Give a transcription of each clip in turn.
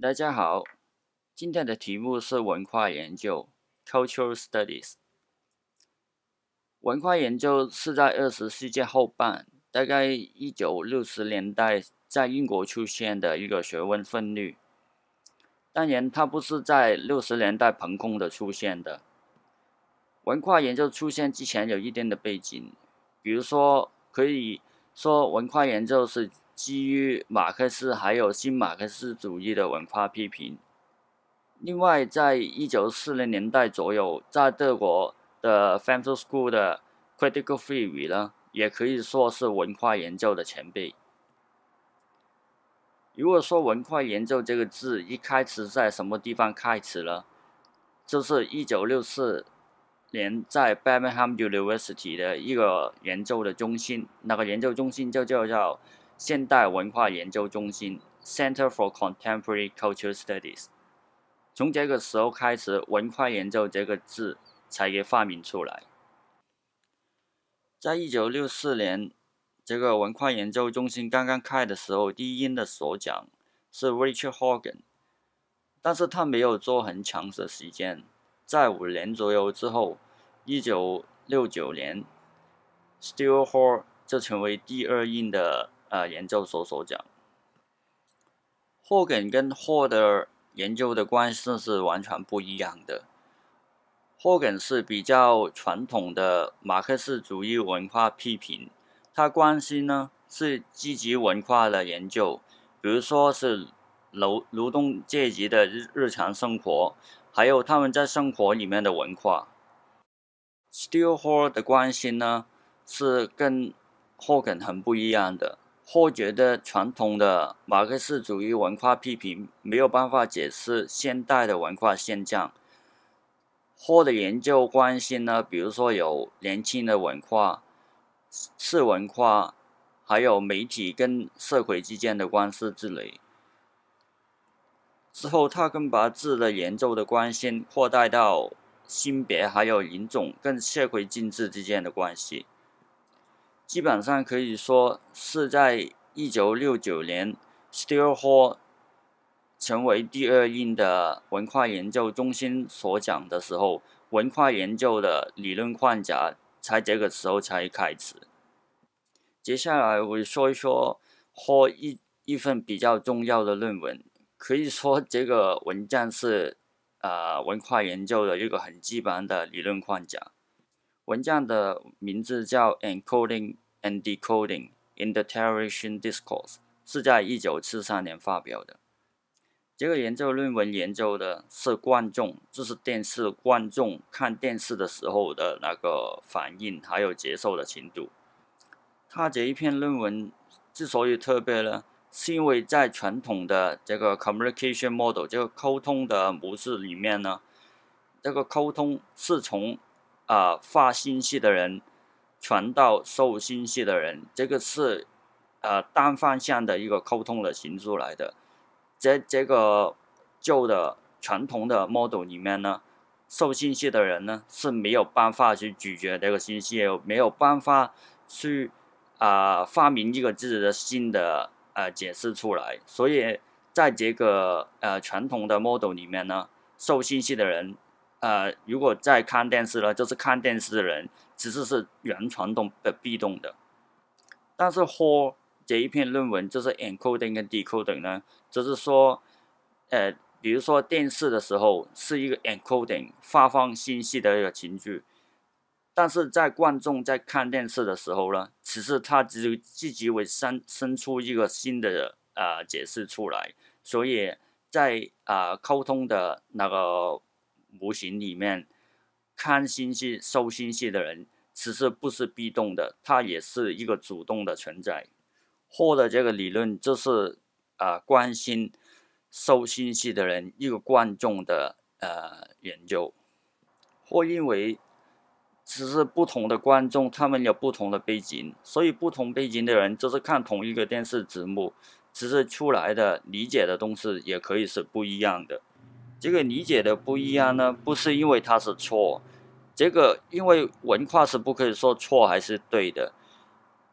大家好，今天的题目是文化研究 （cultural studies）。文化研究是在二十世纪后半，大概一九六十年代在英国出现的一个学问分率。当然，它不是在六十年代凭空的出现的。文化研究出现之前有一定的背景，比如说可以说文化研究是。基于马克思还有新马克思主义的文化批评。另外，在一九四零年代左右，在德国的 f a m t a s c h o o l 的 Critical Theory 呢，也可以说是文化研究的前辈。如果说文化研究这个字一开始在什么地方开始呢？就是一九六四年在 Birmingham University 的一个研究的中心，那个研究中心就叫叫。现代文化研究中心 （Center for Contemporary Culture Studies） 从这个时候开始，“文化研究”这个字才给发明出来。在一九六四年，这个文化研究中心刚刚开的时候，第一任的所长是 Richard Hogan，但是他没有做很长的时间，在五年左右之后，一九六九年，Stuart Hall 就成为第二任的。呃，研究所所讲，霍根跟霍的研究的关系是完全不一样的。霍根是比较传统的马克思主义文化批评，他关心呢是积极文化的研究，比如说是劳劳动阶级的日常生活，还有他们在生活里面的文化。Still Hall 的关心呢是跟霍根很不一样的。或觉得传统的马克思主义文化批评没有办法解释现代的文化现象，或的研究关心呢？比如说有年轻的文化、次文化，还有媒体跟社会之间的关系之类。之后，他更把次的研究的关心扩大到性别还有人种跟社会机制之间的关系。基本上可以说是在一九六九年 s t i l h a l l e 成为第二印的文化研究中心所讲的时候，文化研究的理论框架才这个时候才开始。接下来我说一说或一一份比较重要的论文，可以说这个文章是啊文化研究的一个很基本的理论框架。文章的名字叫《Encoding and Decoding in the Television Discourse》，是在一九四三年发表的。这个研究论文研究的是观众，就是电视观众看电视的时候的那个反应还有接受的程度。他这一篇论文之所以特别呢，是因为在传统的这个 communication model 这个沟通的模式里面呢，这个沟通是从啊，发信息的人传到受信息的人，这个是呃单方向的一个沟通的形式来。的，在这个旧的传统的 model 里面呢，受信息的人呢是没有办法去咀嚼这个信息，也没有办法去啊发明一个自己的新的呃解释出来。所以，在这个呃传统的 model 里面呢，受信息的人。呃，如果在看电视呢，就是看电视的人其实是原传动的被动的，但是 for 这一篇论文就是 “encoding” 跟 “decoding” 呢，就是说，呃，比如说电视的时候是一个 “encoding”，发放信息的一个情绪，但是在观众在看电视的时候呢，其实他只自己会生生出一个新的呃解释出来，所以在啊沟通的那个。模型里面看信息、收信息的人，其实不是被动的，它也是一个主动的存在。获得这个理论就是啊，关心、收信息的人一个观众的呃研究。或认为，只是不同的观众，他们有不同的背景，所以不同背景的人就是看同一个电视节目，只是出来的理解的东西也可以是不一样的。这个理解的不一样呢，不是因为它是错，这个因为文化是不可以说错还是对的。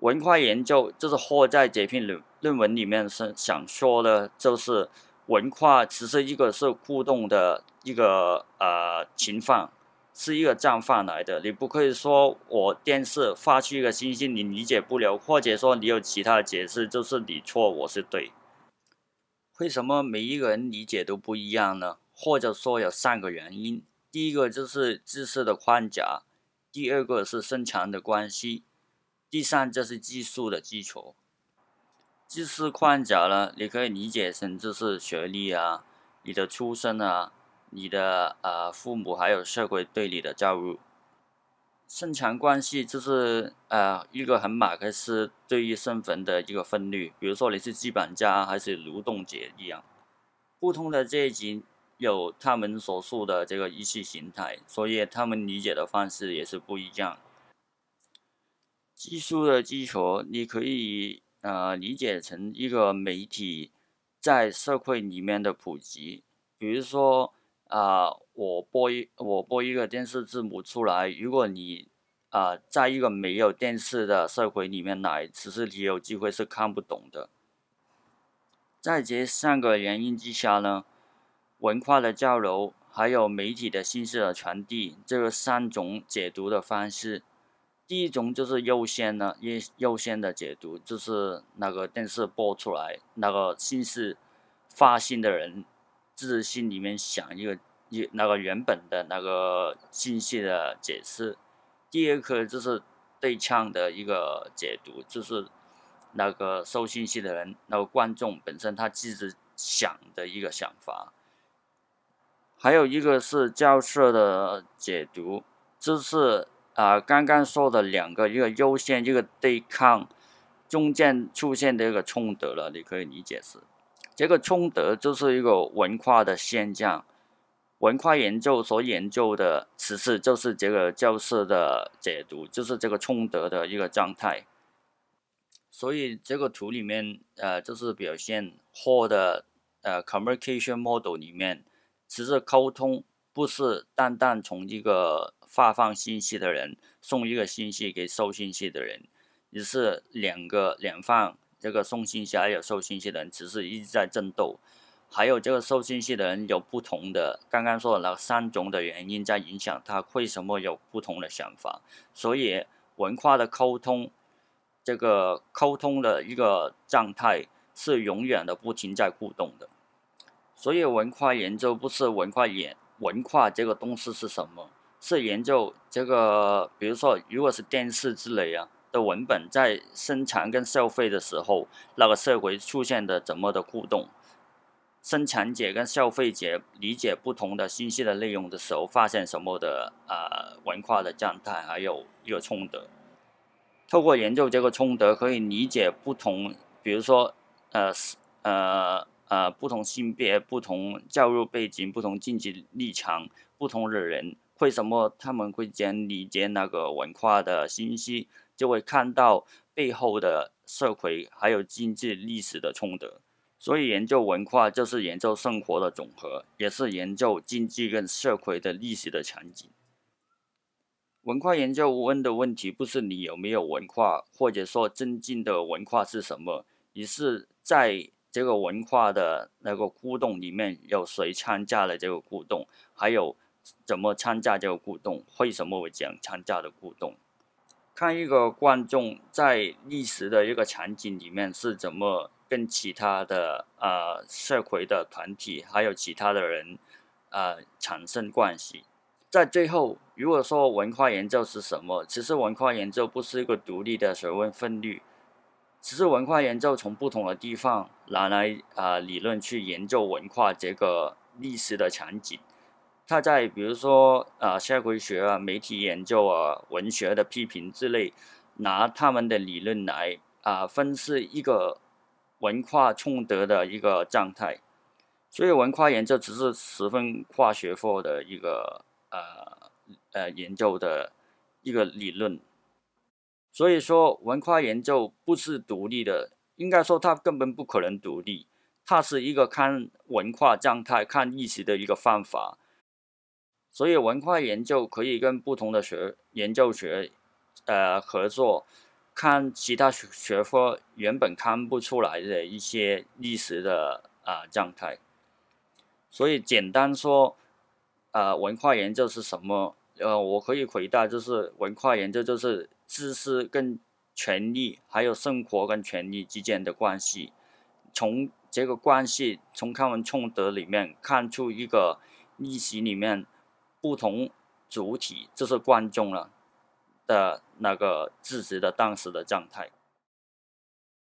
文化研究就是或在这篇论论文里面是想说的，就是文化其实一个是互动的一个呃情况，是一个绽放来的。你不可以说我电视发出一个信息你理解不了，或者说你有其他解释，就是你错我是对。为什么每一个人理解都不一样呢？或者说有三个原因：第一个就是知识的框架，第二个是身强的关系，第三就是技术的基础。知识框架呢，你可以理解成就是学历啊，你的出身啊，你的呃父母，还有社会对你的教育。身强关系就是呃一个很马克思对于身份的一个分率，比如说你是资本家还是劳动者一样，不同的阶级。有他们所述的这个意识形态，所以他们理解的方式也是不一样。技术的基础，你可以呃理解成一个媒体在社会里面的普及。比如说啊，我播一我播一个电视字母出来，如果你啊在一个没有电视的社会里面来，此时你有机会是看不懂的。在这三个原因之下呢？文化的交流，还有媒体的信息的传递，这三种解读的方式。第一种就是优先呢，优先的解读就是那个电视播出来那个信息，发信的人自己心里面想一个一那个原本的那个信息的解释。第二个就是对呛的一个解读，就是那个收信息的人，那个观众本身他自己想的一个想法。还有一个是教社的解读，就是啊，刚刚说的两个，一个优先，一个对抗，中间出现的一个冲突了，你可以理解是。这个冲突就是一个文化的现象，文化研究所研究的实质就是这个教师的解读，就是这个冲突的一个状态。所以这个图里面，呃，就是表现或的呃，communication model 里面。其实沟通不是单单从一个发放信息的人送一个信息给收信息的人，也是两个两方这个送信息还有收信息的人，只是一直在争斗，还有这个收信息的人有不同的，刚刚说了三种的原因在影响他为什么有不同的想法，所以文化的沟通，这个沟通的一个状态是永远的不停在互动的。所以，文化研究不是文化研文化这个东西是什么？是研究这个，比如说，如果是电视之类的文本在生产跟消费的时候，那个社会出现的怎么的互动，生产者跟消费者理解不同的信息的内容的时候，发现什么的啊文化的状态还有一个冲突。透过研究这个冲突，可以理解不同，比如说，呃，呃。呃，不同性别、不同教育背景、不同经济立场不同的人，为什么他们会讲理解那个文化的信息，就会看到背后的社会还有经济历史的冲突？所以，研究文化就是研究生活的总和，也是研究经济跟社会的历史的场景。文化研究问的问题不是你有没有文化，或者说真正的文化是什么，而是在。这个文化的那个互动里面有谁参加了这个互动，还有怎么参加这个互动，为什么这样参加的互动？看一个观众在历史的一个场景里面是怎么跟其他的啊社会的团体还有其他的人啊产生关系。在最后，如果说文化研究是什么，其实文化研究不是一个独立的学问分率。只是文化研究从不同的地方拿来啊理论去研究文化这个历史的场景，他在比如说啊社会学啊、媒体研究啊、文学的批评之类，拿他们的理论来啊分析一个文化冲突的一个状态，所以文化研究只是十分跨学科的一个呃呃研究的一个理论。所以说，文化研究不是独立的，应该说它根本不可能独立。它是一个看文化状态、看历史的一个方法。所以，文化研究可以跟不同的学研究学，呃，合作，看其他学科原本看不出来的一些历史的啊状态。所以，简单说，啊，文化研究是什么？呃，我可以回答，就是文化研究就是。知识跟权利，还有生活跟权利之间的关系，从这个关系，从康文冲德里面看出一个历史里面不同主体，就是观众了的那个自己的当时的状态。